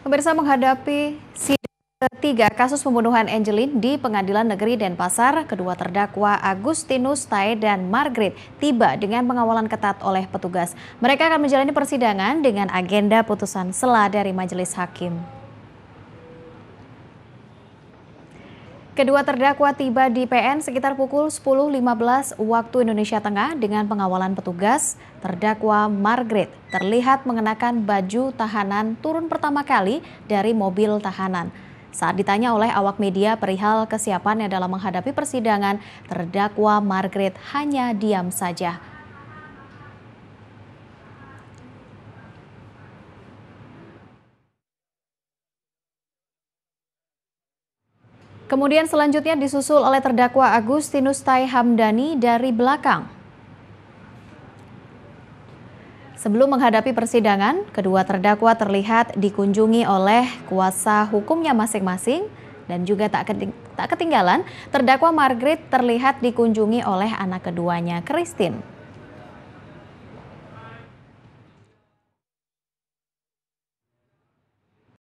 Pemirsa menghadapi sidang ketiga kasus pembunuhan Angelin di Pengadilan Negeri Denpasar, kedua terdakwa Agustinus Tae dan Margaret tiba dengan pengawalan ketat oleh petugas. Mereka akan menjalani persidangan dengan agenda putusan sela dari Majelis Hakim. Kedua terdakwa tiba di PN sekitar pukul 10.15 waktu Indonesia Tengah dengan pengawalan petugas. Terdakwa Margaret terlihat mengenakan baju tahanan turun pertama kali dari mobil tahanan. Saat ditanya oleh awak media perihal kesiapannya dalam menghadapi persidangan, terdakwa Margaret hanya diam saja. Kemudian selanjutnya disusul oleh terdakwa Agustinus Tai Hamdani dari belakang. Sebelum menghadapi persidangan, kedua terdakwa terlihat dikunjungi oleh kuasa hukumnya masing-masing dan juga tak ketinggalan terdakwa Margaret terlihat dikunjungi oleh anak keduanya Christine.